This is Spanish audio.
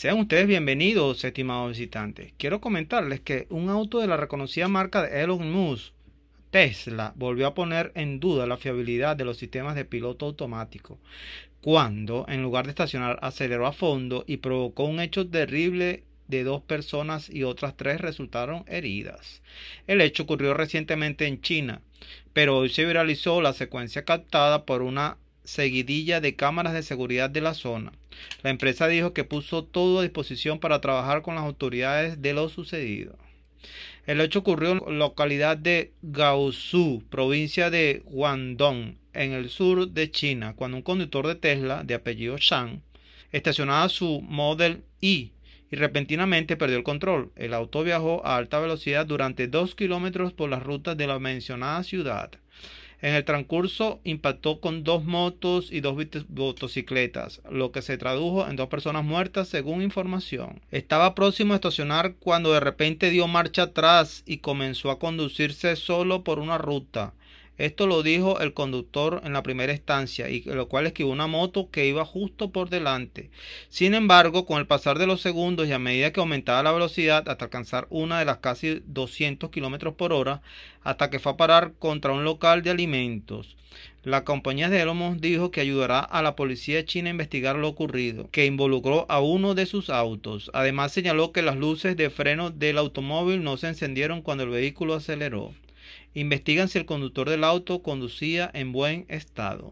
Sean ustedes bienvenidos, estimados visitantes. Quiero comentarles que un auto de la reconocida marca de Elon Musk, Tesla, volvió a poner en duda la fiabilidad de los sistemas de piloto automático, cuando, en lugar de estacionar, aceleró a fondo y provocó un hecho terrible de dos personas y otras tres resultaron heridas. El hecho ocurrió recientemente en China, pero hoy se viralizó la secuencia captada por una seguidilla de cámaras de seguridad de la zona. La empresa dijo que puso todo a disposición para trabajar con las autoridades de lo sucedido. El hecho ocurrió en la localidad de Gaosu, provincia de Guangdong, en el sur de China, cuando un conductor de Tesla de apellido Shang estacionaba su Model I y repentinamente perdió el control. El auto viajó a alta velocidad durante dos kilómetros por las rutas de la mencionada ciudad. En el transcurso impactó con dos motos y dos motocicletas, lo que se tradujo en dos personas muertas según información. Estaba próximo a estacionar cuando de repente dio marcha atrás y comenzó a conducirse solo por una ruta. Esto lo dijo el conductor en la primera instancia, y lo cual esquivó una moto que iba justo por delante. Sin embargo, con el pasar de los segundos y a medida que aumentaba la velocidad hasta alcanzar una de las casi 200 kilómetros por hora, hasta que fue a parar contra un local de alimentos. La compañía de Elomos dijo que ayudará a la policía china a investigar lo ocurrido, que involucró a uno de sus autos. Además señaló que las luces de freno del automóvil no se encendieron cuando el vehículo aceleró. Investigan si el conductor del auto conducía en buen estado.